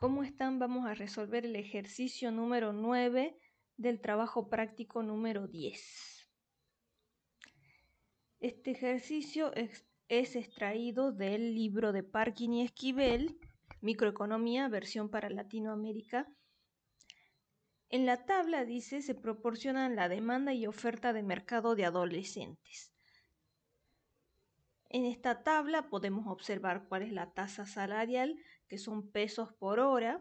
¿Cómo están? Vamos a resolver el ejercicio número 9 del trabajo práctico número 10. Este ejercicio es, extraído del libro de Parkin y Esquivel, Microeconomía, versión para Latinoamérica. En la tabla dice se proporcionan la demanda y oferta de mercado de adolescentes. En esta tabla podemos observar cuál es la tasa salarial, que son pesos por hora,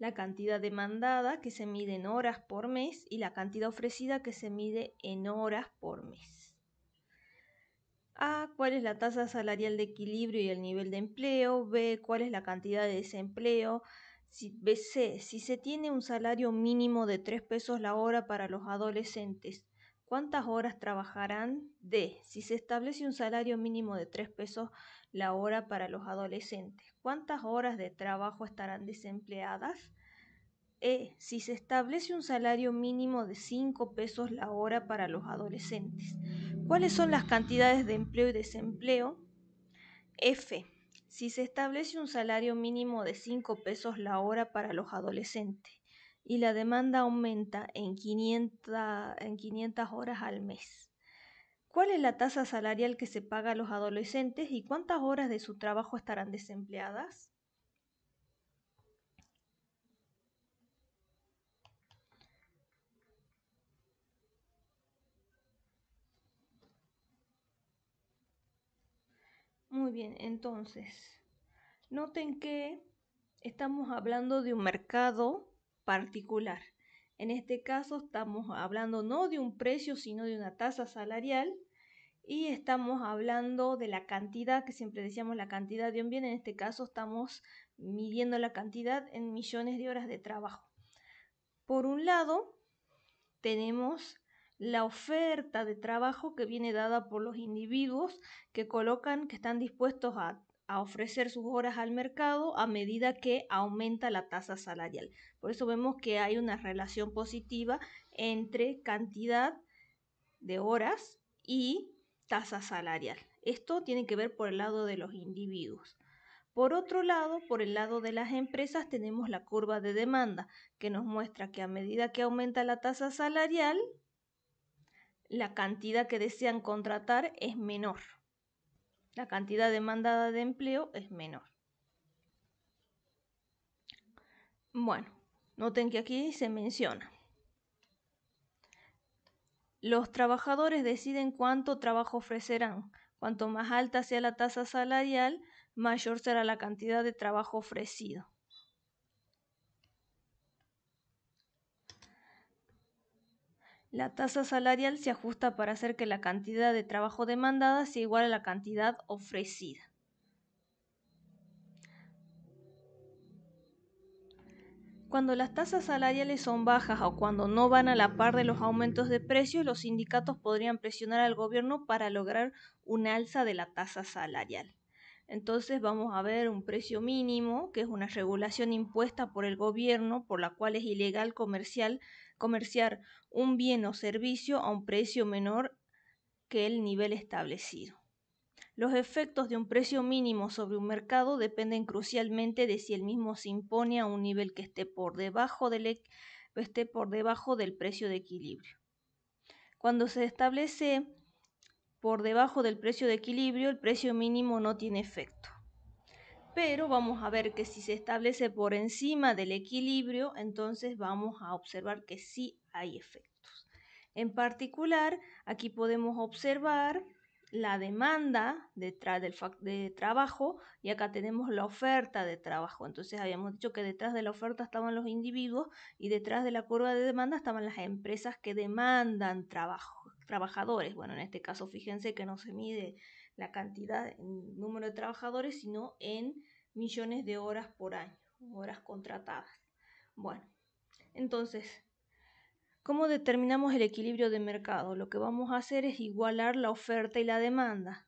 la cantidad demandada, que se mide en horas por mes, y la cantidad ofrecida, que se mide en horas por mes. A, cuál es la tasa salarial de equilibrio y el nivel de empleo. B, cuál es la cantidad de desempleo. Si, B, C, si se tiene un salario mínimo de 3 pesos la hora para los adolescentes cuántas horas trabajarán, D, si se establece un salario mínimo de 3 pesos la hora para los adolescentes, cuántas horas de trabajo estarán desempleadas, E, si se establece un salario mínimo de 5 pesos la hora para los adolescentes, cuáles son las cantidades de empleo y desempleo, F, si se establece un salario mínimo de 5 pesos la hora para los adolescentes, y la demanda aumenta en 500, en horas al mes. ¿Cuál es la tasa salarial que se paga a los adolescentes y cuántas horas de su trabajo estarán desempleadas? Muy bien, entonces, noten que estamos hablando de un mercado particular. En este caso estamos hablando no de un precio, sino de una tasa salarial y estamos hablando de la cantidad, que siempre decíamos la cantidad de un bien, en este caso estamos midiendo la cantidad en millones de horas de trabajo. Por un lado, tenemos la oferta de trabajo que viene dada por los individuos que colocan, que están dispuestos a a ofrecer sus horas al mercado a medida que aumenta la tasa salarial. Por eso vemos que hay una relación positiva entre cantidad de horas y tasa salarial. Esto tiene que ver por el lado de los individuos. Por otro lado, por el lado de las empresas tenemos la curva de demanda, que nos muestra que a medida que aumenta la tasa salarial, la cantidad que desean contratar es menor la cantidad demandada de empleo es menor. Bueno, noten que aquí se menciona. Los trabajadores deciden cuánto trabajo ofrecerán. Cuanto más alta sea la tasa salarial, mayor será la cantidad de trabajo ofrecido. La tasa salarial se ajusta para hacer que la cantidad de trabajo demandada sea igual a la cantidad ofrecida. Cuando las tasas salariales son bajas o cuando no van a la par de los aumentos de precios, los sindicatos podrían presionar al gobierno para lograr una alza de la tasa salarial. Entonces vamos a ver un precio mínimo, que es una regulación impuesta por el gobierno, por la cual es ilegal comercial comerciar un bien o servicio a un precio menor que el nivel establecido. Los efectos de un precio mínimo sobre un mercado dependen crucialmente de si el mismo se impone a un nivel que esté por debajo del, esté por debajo del precio de equilibrio. Cuando se establece por debajo del precio de equilibrio, el precio mínimo no tiene efecto pero vamos a ver que si se establece por encima del equilibrio, entonces vamos a observar que sí hay efectos. En particular, aquí podemos observar la demanda detrás del de trabajo y acá tenemos la oferta de trabajo. Entonces habíamos dicho que detrás de la oferta estaban los individuos y detrás de la curva de demanda estaban las empresas que demandan trabajo, trabajadores. Bueno, en este caso fíjense que no se mide la cantidad, en número de trabajadores, sino en millones de horas por año, horas contratadas. Bueno, entonces, ¿cómo determinamos el equilibrio de mercado? Lo que vamos a hacer es igualar la oferta y la demanda.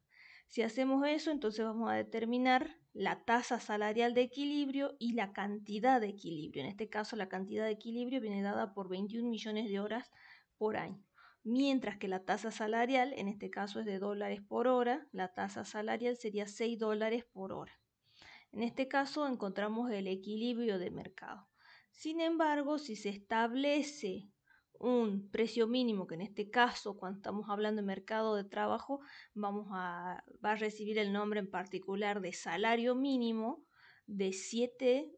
Si hacemos eso, entonces vamos a determinar la tasa salarial de equilibrio y la cantidad de equilibrio. En este caso, la cantidad de equilibrio viene dada por 21 millones de horas por año mientras que la tasa salarial, en este caso es de dólares por hora, la tasa salarial sería 6 dólares por hora. En este caso encontramos el equilibrio de mercado. Sin embargo, si se establece un precio mínimo, que en este caso, cuando estamos hablando de mercado de trabajo, vamos a, va a recibir el nombre en particular de salario mínimo de 7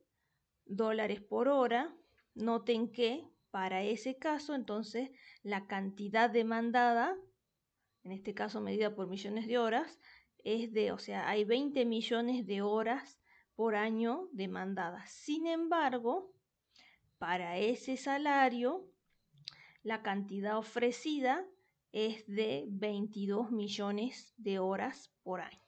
dólares por hora. Noten que para ese caso, entonces, la cantidad demandada, en este caso medida por millones de horas, es de, o sea, hay 20 millones de horas por año demandadas. Sin embargo, para ese salario, la cantidad ofrecida es de 22 millones de horas por año.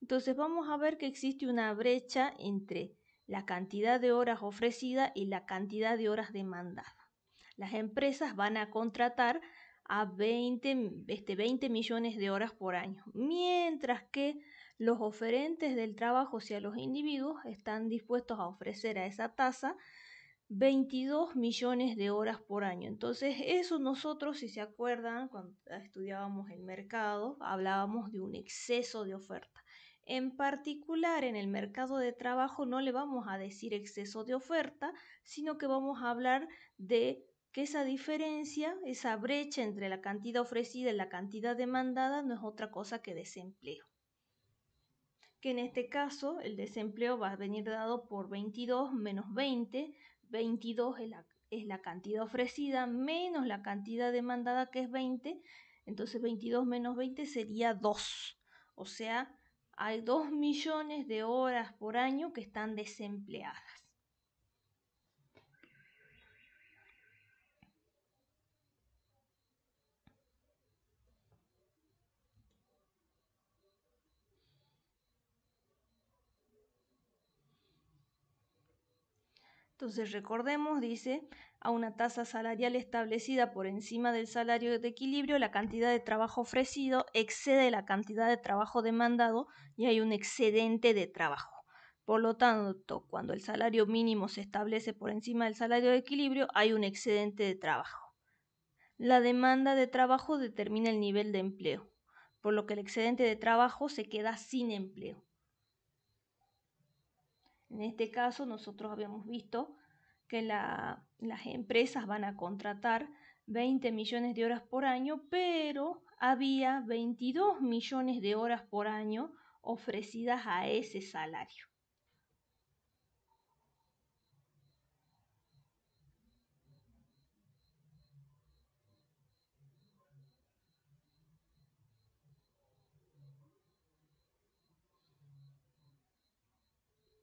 Entonces vamos a ver que existe una brecha entre la cantidad de horas ofrecida y la cantidad de horas demandada. Las empresas van a contratar a 20, este, 20 millones de horas por año, mientras que los oferentes del trabajo, o sea, los individuos, están dispuestos a ofrecer a esa tasa 22 millones de horas por año. Entonces, eso nosotros, si se acuerdan, cuando estudiábamos el mercado, hablábamos de un exceso de oferta. En particular, en el mercado de trabajo no le vamos a decir exceso de oferta, sino que vamos a hablar de que esa diferencia, esa brecha entre la cantidad ofrecida y la cantidad demandada no es otra cosa que desempleo. Que en este caso el desempleo va a venir dado por 22 menos 20, 22 es la, cantidad ofrecida menos la cantidad demandada que es 20, entonces 22 menos 20 sería 2, o sea, hay 2 millones de horas por año que están desempleadas. Entonces recordemos, dice, a una tasa salarial establecida por encima del salario de equilibrio, la cantidad de trabajo ofrecido excede la cantidad de trabajo demandado y hay un excedente de trabajo. Por lo tanto, cuando el salario mínimo se establece por encima del salario de equilibrio, hay un excedente de trabajo. La demanda de trabajo determina el nivel de empleo, por lo que el excedente de trabajo se queda sin empleo. En este caso, nosotros habíamos visto que las empresas van a contratar 20 millones de horas por año, pero había 22 millones de horas por año ofrecidas a ese salario.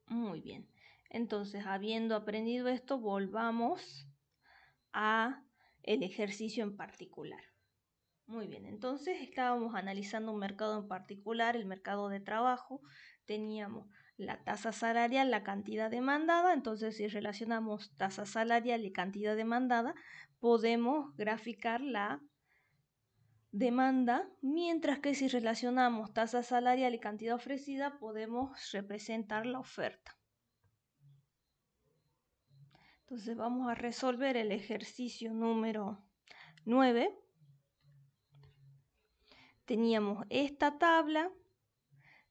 Muy bien. Entonces, habiendo aprendido esto, volvamos a el ejercicio en particular. Muy bien, entonces estábamos analizando un mercado en particular, el mercado de trabajo. Teníamos la tasa salarial, la cantidad demandada. Entonces, si relacionamos tasa salarial y cantidad demandada, podemos graficar la demanda, mientras que si relacionamos tasa salarial y cantidad ofrecida, podemos representar la oferta. Entonces vamos a resolver el ejercicio número 9. Teníamos esta tabla.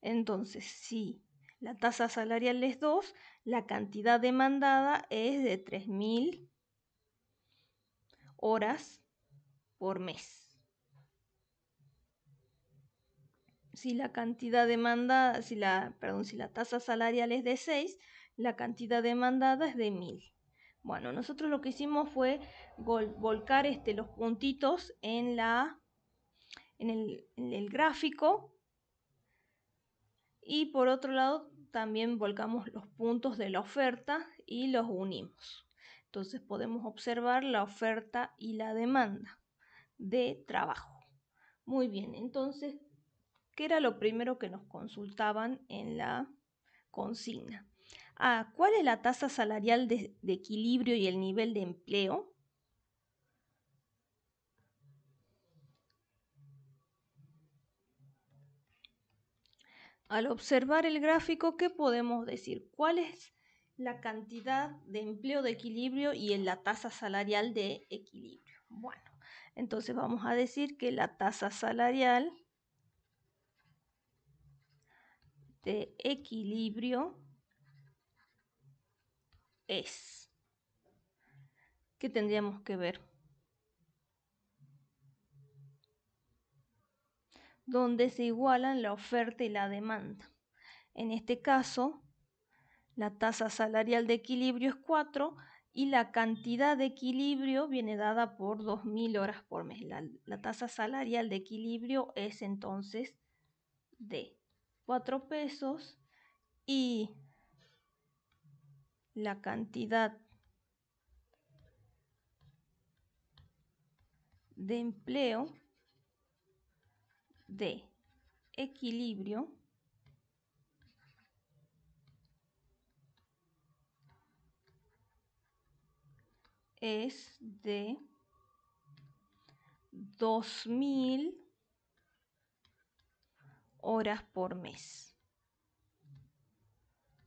Entonces, si la tasa salarial es 2, la cantidad demandada es de 3.000 horas por mes. Si la cantidad si la, si la tasa salarial es de 6, la cantidad demandada es de 1000. Bueno, nosotros lo que hicimos fue volcar este, los puntitos en, el, en el gráfico y por otro lado también volcamos los puntos de la oferta y los unimos. Entonces podemos observar la oferta y la demanda de trabajo. Muy bien, entonces, ¿qué era lo primero que nos consultaban en la consigna? Ah, cuál es la tasa salarial de, equilibrio y el nivel de empleo, Al observar el gráfico, ¿qué podemos decir? ¿Cuál es la cantidad de empleo de equilibrio y en la tasa salarial de equilibrio? Bueno, entonces vamos a decir que la tasa salarial de equilibrio es. ¿Qué tendríamos que ver? Donde se igualan la oferta y la demanda. En este caso, la tasa salarial de equilibrio es 4 y la cantidad de equilibrio viene dada por 2.000 horas por mes. La, la tasa salarial de equilibrio es entonces de 4 pesos y la cantidad de empleo de equilibrio es de 2.000 horas por mes.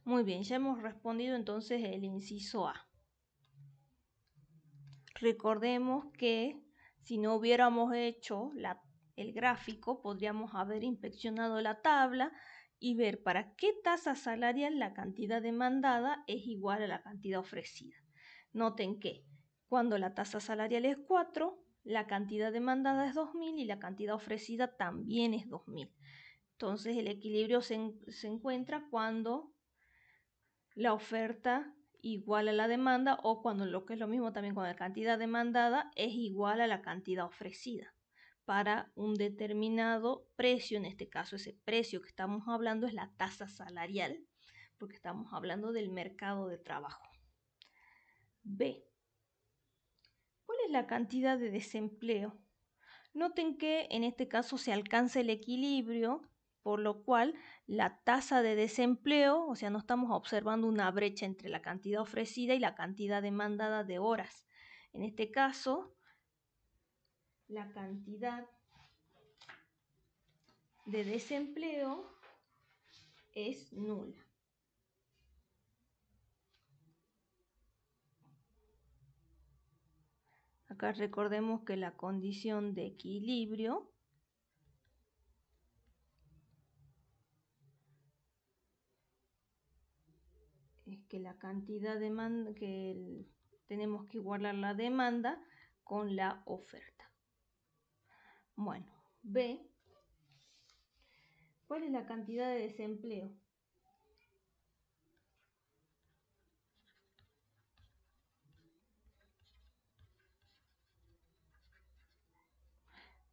Muy bien, ya hemos respondido entonces el inciso A. Recordemos que si no hubiéramos hecho el gráfico, podríamos haber inspeccionado la tabla y ver para qué tasa salarial la cantidad demandada es igual a la cantidad ofrecida. Noten que cuando la tasa salarial es 4, la cantidad demandada es 2.000 y la cantidad ofrecida también es 2.000. Entonces el equilibrio se encuentra cuando la oferta igual a la demanda o cuando lo que es lo mismo también con la cantidad demandada es igual a la cantidad ofrecida para un determinado precio, en este caso ese precio que estamos hablando es la tasa salarial, porque estamos hablando del mercado de trabajo. B. ¿Cuál es la cantidad de desempleo? Noten que en este caso se alcanza el equilibrio, por lo cual la tasa de desempleo, o sea, no estamos observando una brecha entre la cantidad ofrecida y la cantidad demandada de horas. En este caso, la cantidad de desempleo es nula. Acá recordemos que la condición de equilibrio que la cantidad de que tenemos que igualar la demanda con la oferta. Bueno, B. ¿Cuál es la cantidad de desempleo?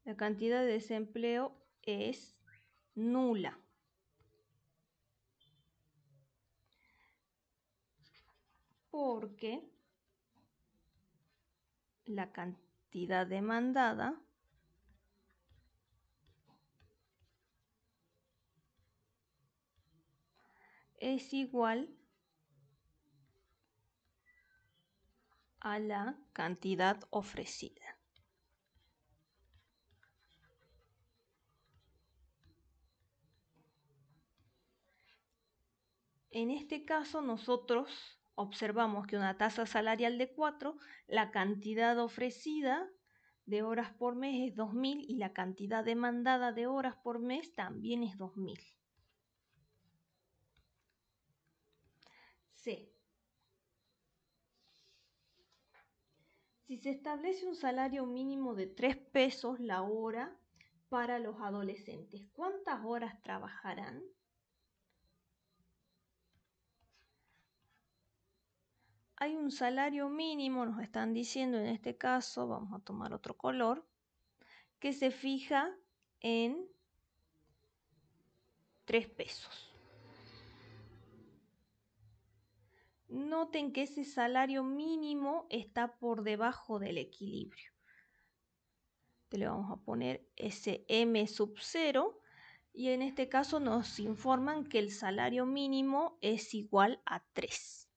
La cantidad de desempleo es nula. porque la cantidad demandada es igual a la cantidad ofrecida. En este caso nosotros observamos que una tasa salarial de 4, la cantidad ofrecida de horas por mes es 2.000 y la cantidad demandada de horas por mes también es 2.000. C. Si se establece un salario mínimo de 3 pesos la hora para los adolescentes, ¿cuántas horas trabajarán? hay un salario mínimo, nos están diciendo en este caso, vamos a tomar otro color, que se fija en 3 pesos. Noten que ese salario mínimo está por debajo del equilibrio. Le vamos a poner ese M sub 0 y en este caso nos informan que el salario mínimo es igual a 3.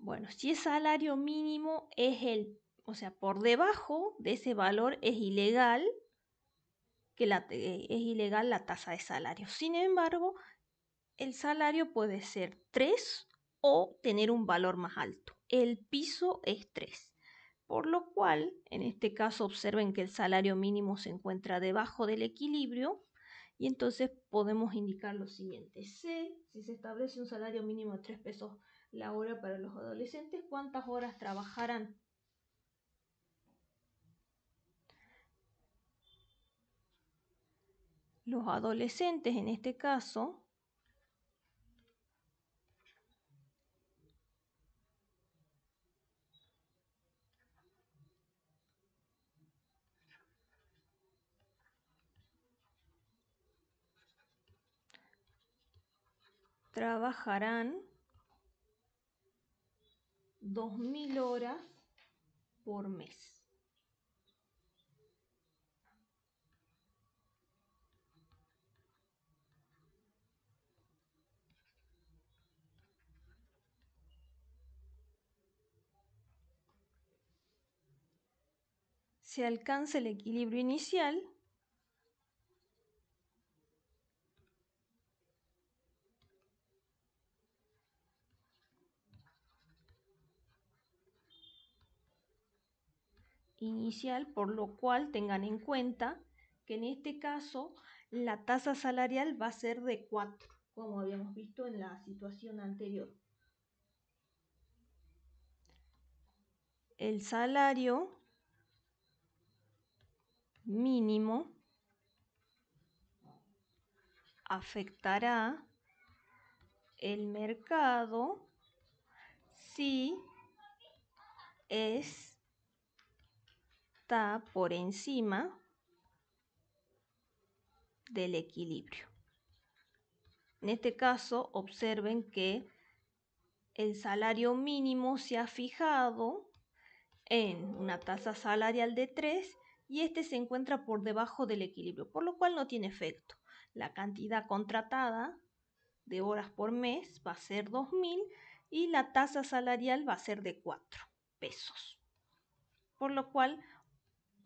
Bueno, si el salario mínimo, es el, o sea, por debajo de ese valor es ilegal que la, eh, es ilegal la tasa de salario. Sin embargo, el salario puede ser 3 o tener un valor más alto. El piso es 3. Por lo cual, en este caso, observen que el salario mínimo se encuentra debajo del equilibrio y entonces podemos indicar lo siguiente. C, si se establece un salario mínimo de 3 pesos la hora para los adolescentes, cuántas horas trabajarán. Los adolescentes en este caso trabajarán 2.000 horas por mes. se alcanza el equilibrio inicial inicial, por lo cual tengan en cuenta que en este caso la tasa salarial va a ser de 4, como habíamos visto en la situación anterior. El salario mínimo afectará el mercado si es está por encima del equilibrio. En este caso, observen que el salario mínimo se ha fijado en una tasa salarial de 3 y este se encuentra por debajo del equilibrio, por lo cual no tiene efecto. La cantidad contratada de horas por mes va a ser 2.000 y la tasa salarial va a ser de 4 pesos. Por lo cual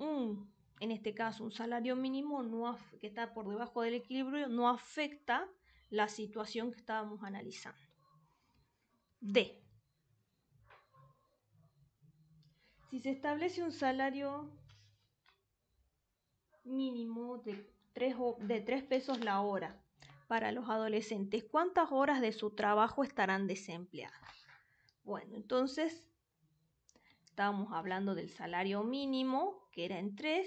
en este caso, un salario mínimo que está por debajo del equilibrio no afecta la situación que estábamos analizando. D. Si se establece un salario mínimo de tres de 3 pesos la hora para los adolescentes, ¿cuántas horas de su trabajo estarán desempleadas? Bueno, entonces estábamos hablando del salario mínimo, que era en 3,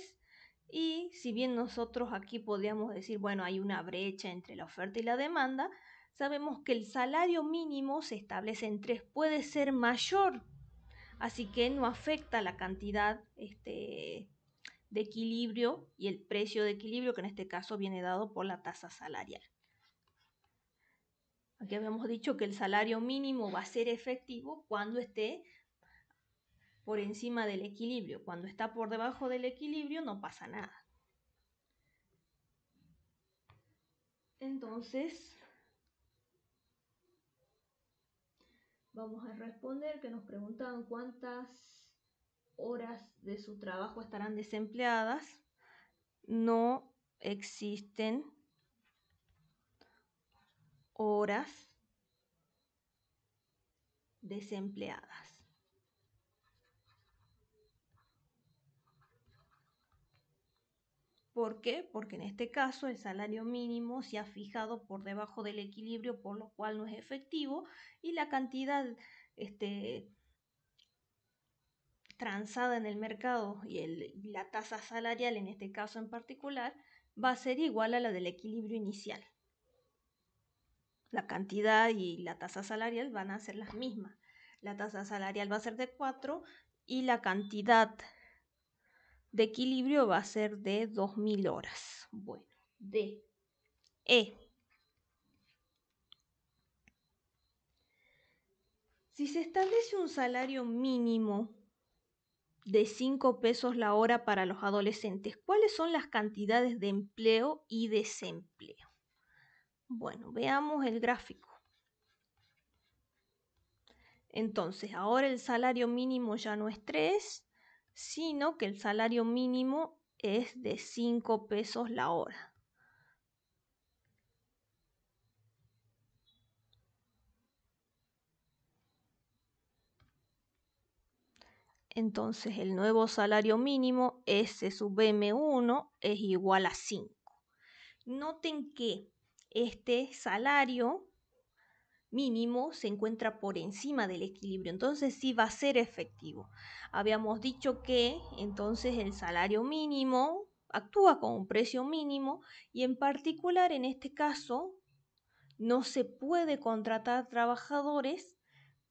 y si bien nosotros aquí podíamos decir, bueno, hay una brecha entre la oferta y la demanda, sabemos que el salario mínimo se establece en 3, puede ser mayor, así que no afecta la cantidad este, de equilibrio y el precio de equilibrio, que en este caso viene dado por la tasa salarial. Aquí habíamos dicho que el salario mínimo va a ser efectivo cuando esté por encima del equilibrio. Cuando está por debajo del equilibrio no pasa nada. Entonces, vamos a responder que nos preguntaban cuántas horas de su trabajo estarán desempleadas. No existen horas desempleadas. ¿Por qué? Porque en este caso el salario mínimo se ha fijado por debajo del equilibrio, por lo cual no es efectivo, y la cantidad este, transada en el mercado y, y la tasa salarial, en este caso en particular, va a ser igual a la del equilibrio inicial. La cantidad y la tasa salarial van a ser las mismas. La tasa salarial va a ser de 4 y la cantidad de equilibrio va a ser de 2000 horas. Bueno, D. E. Si se establece un salario mínimo de 5 pesos la hora para los adolescentes, ¿cuáles son las cantidades de empleo y desempleo? Bueno, veamos el gráfico. Entonces, ahora el salario mínimo ya no es 3, sino que el salario mínimo es de 5 pesos la hora. Entonces el nuevo salario mínimo S sub M1 es igual a 5. Noten que este salario mínimo se encuentra por encima del equilibrio, entonces sí va a ser efectivo. Habíamos dicho que entonces el salario mínimo actúa con un precio mínimo y en particular en este caso no se puede contratar trabajadores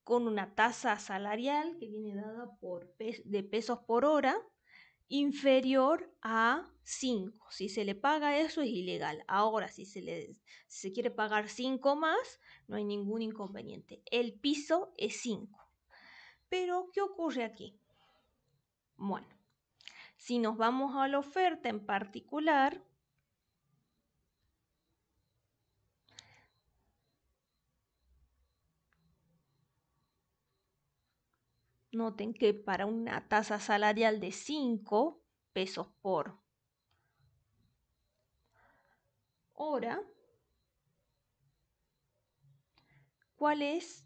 con una tasa salarial que viene dada por de pesos por hora inferior a 5. Si se le paga eso es ilegal. Ahora, si se, quiere pagar 5 más, no hay ningún inconveniente. El piso es 5. Pero, ¿qué ocurre aquí? Bueno, si nos vamos a la oferta en particular, Noten que para una tasa salarial de 5 pesos por hora, ¿cuál es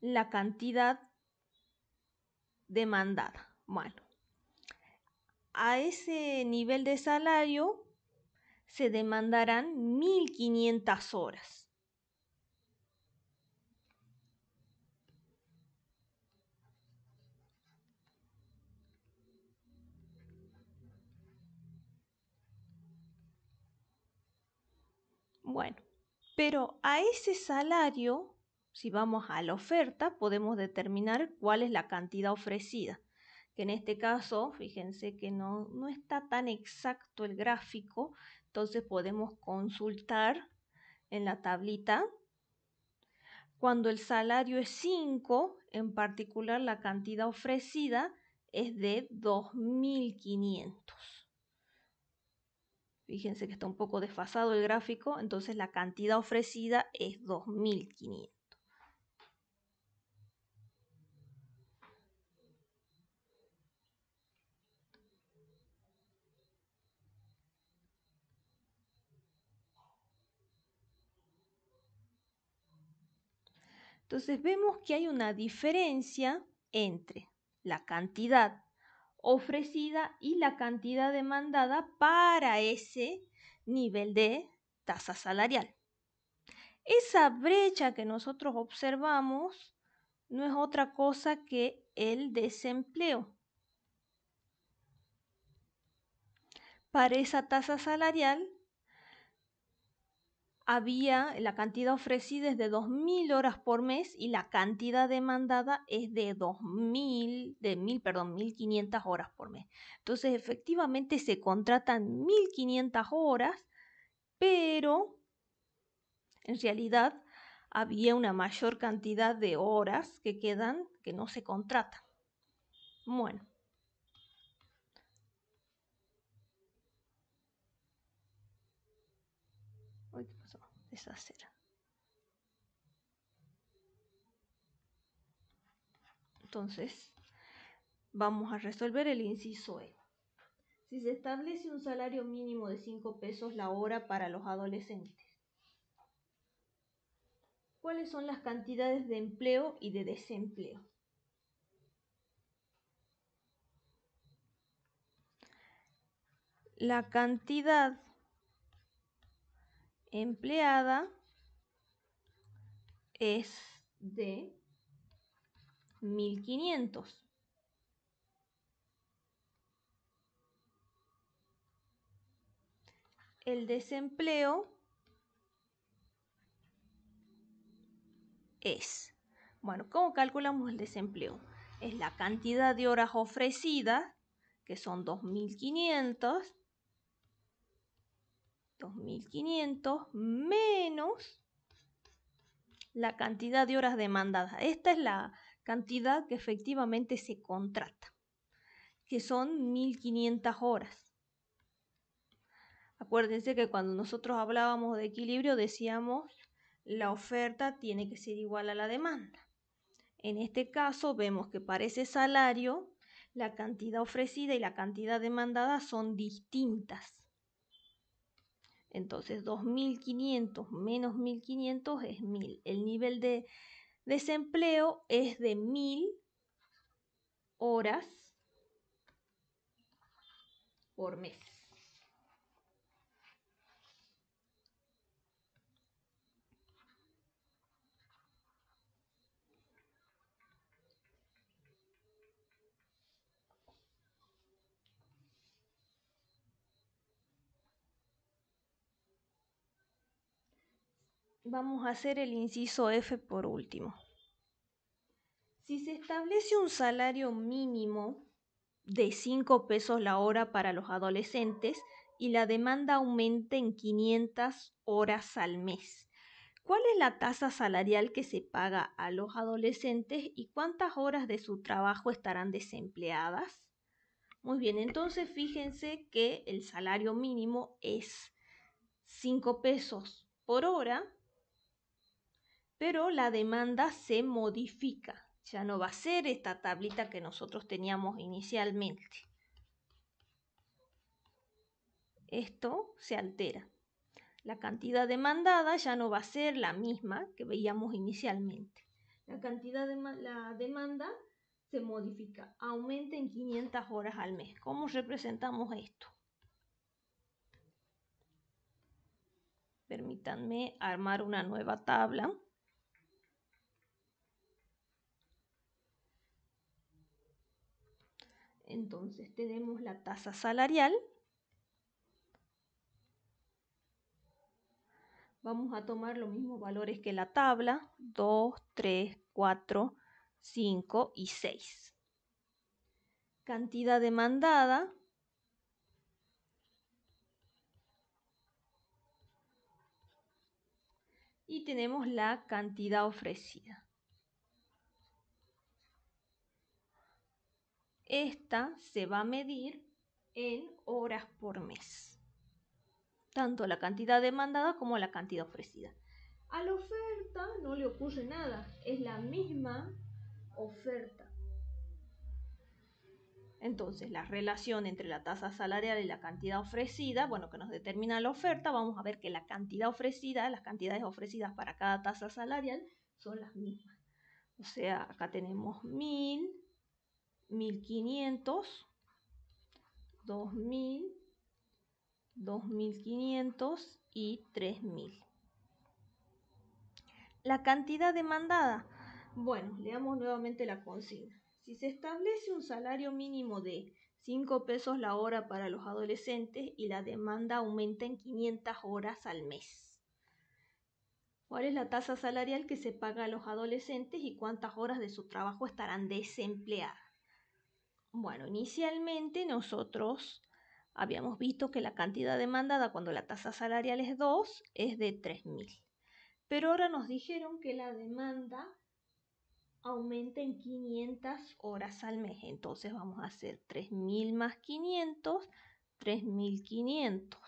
la cantidad demandada? Bueno, a ese nivel de salario se demandarán 1.500 horas. Bueno, pero a ese salario, si vamos a la oferta, podemos determinar cuál es la cantidad ofrecida. Que en este caso, fíjense que no, está tan exacto el gráfico, entonces podemos consultar en la tablita. Cuando el salario es 5, en particular la cantidad ofrecida es de 2.500. Fíjense que está un poco desfasado el gráfico, entonces la cantidad ofrecida es 2.500. Entonces vemos que hay una diferencia entre la cantidad ofrecida y la cantidad demandada para ese nivel de tasa salarial. Esa brecha que nosotros observamos no es otra cosa que el desempleo. Para esa tasa salarial había, la cantidad ofrecida es de 2.000 horas por mes y la cantidad demandada es de 2.000, de 1.000, perdón, 1.500 horas por mes. Entonces, efectivamente se contratan 1.500 horas, pero en realidad había una mayor cantidad de horas que quedan que no se contratan. Bueno, Entonces, vamos a resolver el inciso E. Si se establece un salario mínimo de 5 pesos la hora para los adolescentes, ¿cuáles son las cantidades de empleo y de desempleo? La cantidad empleada es de 1500. El desempleo es. Bueno, ¿cómo calculamos el desempleo? Es la cantidad de horas ofrecidas, que son 2500, 1.500 menos la cantidad de horas demandadas. Esta es la cantidad que efectivamente se contrata, que son 1500 horas. Acuérdense que cuando nosotros hablábamos de equilibrio decíamos la oferta tiene que ser igual a la demanda. En este caso vemos que para ese salario la cantidad ofrecida y la cantidad demandada son distintas. Entonces 2.500 menos 1.500 es 1.000. El nivel de desempleo es de 1.000 horas por mes. Vamos a hacer el inciso F por último. Si se establece un salario mínimo de 5 pesos la hora para los adolescentes y la demanda aumenta en 500 horas al mes, ¿cuál es la tasa salarial que se paga a los adolescentes y cuántas horas de su trabajo estarán desempleadas? Muy bien, entonces fíjense que el salario mínimo es 5 pesos por hora pero la demanda se modifica. Ya no va a ser esta tablita que nosotros teníamos inicialmente. Esto se altera. La cantidad demandada ya no va a ser la misma que veíamos inicialmente. La cantidad de la demanda se modifica, aumenta en 500 horas al mes. ¿Cómo representamos esto? Permítanme armar una nueva tabla. Entonces tenemos la tasa salarial. Vamos a tomar los mismos valores que la tabla, 2, 3, 4, 5 y 6. Cantidad demandada. Y tenemos la cantidad ofrecida. Esta se va a medir en horas por mes, tanto la cantidad demandada como la cantidad ofrecida. A la oferta no le ocurre nada, es la misma oferta. Entonces, la relación entre la tasa salarial y la cantidad ofrecida, bueno, que nos determina la oferta, vamos a ver que la cantidad ofrecida, las cantidades ofrecidas para cada tasa salarial son las mismas. O sea, acá tenemos 1000, 1500, 2000, 2500 y 3000. La cantidad demandada. Bueno, leamos nuevamente la consigna. Si se establece un salario mínimo de 5 pesos la hora para los adolescentes y la demanda aumenta en 500 horas al mes. ¿Cuál es la tasa salarial que se paga a los adolescentes y cuántas horas de su trabajo estarán desempleadas? Bueno, inicialmente nosotros habíamos visto que la cantidad demandada cuando la tasa salarial es 2 es de 3.000. Pero ahora nos dijeron que la demanda aumenta en 500 horas al mes. Entonces vamos a hacer 3.000 más 500, 3.500.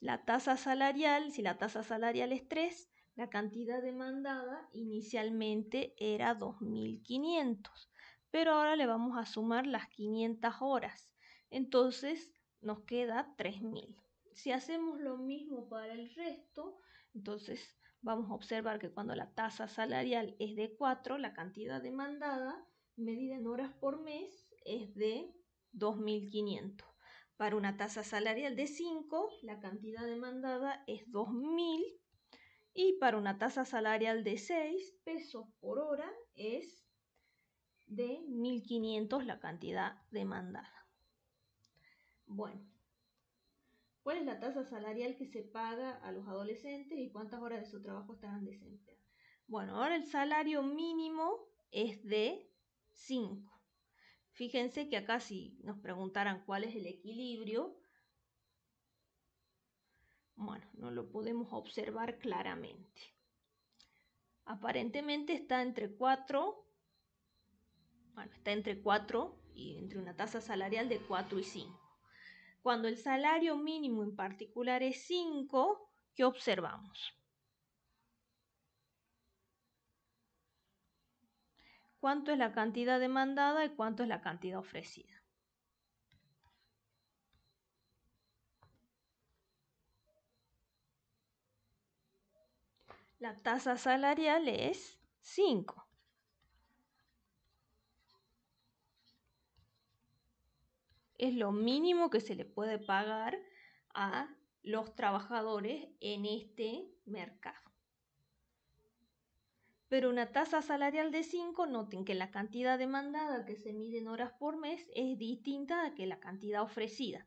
La tasa salarial, si la tasa salarial es 3, la cantidad demandada inicialmente era 2.500 pero ahora le vamos a sumar las 500 horas. Entonces nos queda 3000. Si hacemos lo mismo para el resto, entonces vamos a observar que cuando la tasa salarial es de 4, la cantidad demandada medida en horas por mes es de 2.500. Para una tasa salarial de 5, la cantidad demandada es 2.000. Y para una tasa salarial de 6 pesos por hora es de 1500 la cantidad demandada. Bueno, ¿cuál es la tasa salarial que se paga a los adolescentes y cuántas horas de su trabajo estarán desempleadas? Bueno, ahora el salario mínimo es de 5. Fíjense que acá si nos preguntaran cuál es el equilibrio, bueno, no lo podemos observar claramente. Aparentemente está entre 4 bueno, está entre 4 y entre una tasa salarial de 4 y 5. Cuando el salario mínimo en particular es 5, ¿qué observamos? ¿Cuánto es la cantidad demandada y cuánto es la cantidad ofrecida? La tasa salarial es 5. es lo mínimo que se le puede pagar a los trabajadores en este mercado. Pero una tasa salarial de 5, noten que la cantidad demandada que se mide en horas por mes es distinta a que la cantidad ofrecida.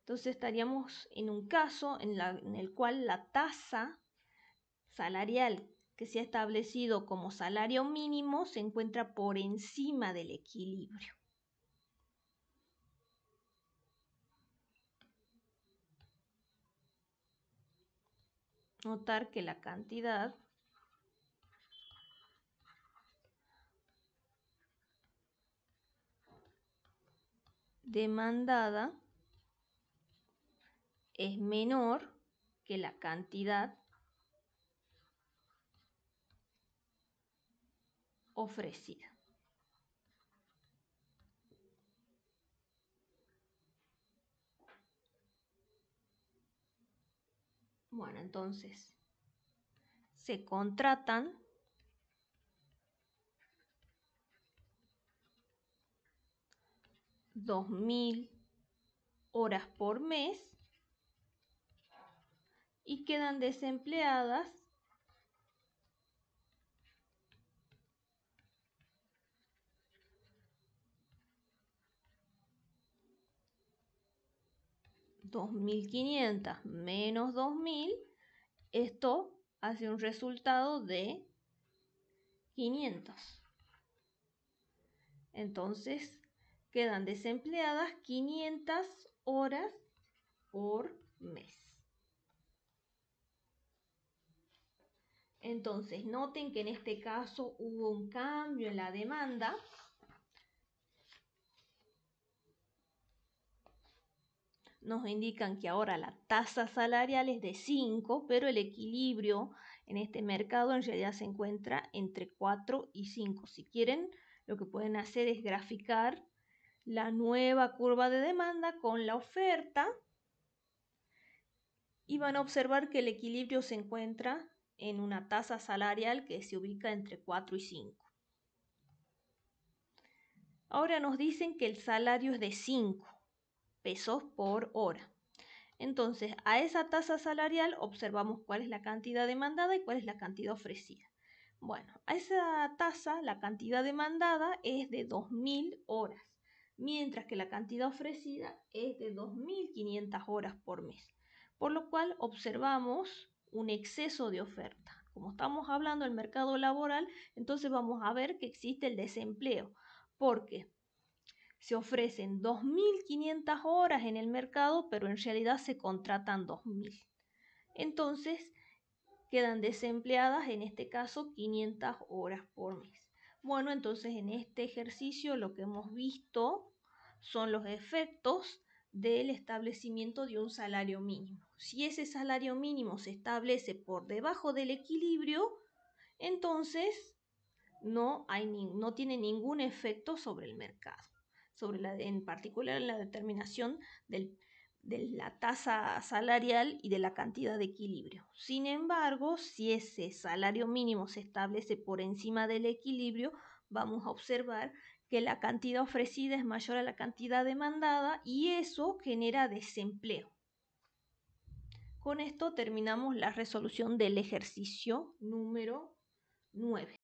Entonces estaríamos en un caso en, en el cual la tasa salarial que se ha establecido como salario mínimo se encuentra por encima del equilibrio. Notar que la cantidad demandada es menor que la cantidad ofrecida. Bueno, entonces se contratan dos mil horas por mes y quedan desempleadas 2.500 menos 2.000, esto hace un resultado de 500. Entonces, quedan desempleadas 500 horas por mes. Entonces, noten que en este caso hubo un cambio en la demanda nos indican que ahora la tasa salarial es de 5, pero el equilibrio en este mercado en realidad se encuentra entre 4 y 5. Si quieren, lo que pueden hacer es graficar la nueva curva de demanda con la oferta y van a observar que el equilibrio se encuentra en una tasa salarial que se ubica entre 4 y 5. Ahora nos dicen que el salario es de 5 pesos por hora. Entonces, a esa tasa salarial observamos cuál es la cantidad demandada y cuál es la cantidad ofrecida. Bueno, a esa tasa la cantidad demandada es de 2.000 horas, mientras que la cantidad ofrecida es de 2.500 horas por mes, por lo cual observamos un exceso de oferta. Como estamos hablando del mercado laboral, entonces vamos a ver que existe el desempleo, porque se ofrecen 2.500 horas en el mercado, pero en realidad se contratan 2.000. Entonces, quedan desempleadas, en este caso, 500 horas por mes. Bueno, entonces en este ejercicio lo que hemos visto son los efectos del establecimiento de un salario mínimo. Si ese salario mínimo se establece por debajo del equilibrio, entonces no, hay, no tiene ningún efecto sobre el mercado sobre la, en particular en la determinación de la tasa salarial y de la cantidad de equilibrio. Sin embargo, si ese salario mínimo se establece por encima del equilibrio, vamos a observar que la cantidad ofrecida es mayor a la cantidad demandada y eso genera desempleo. Con esto terminamos la resolución del ejercicio número 9.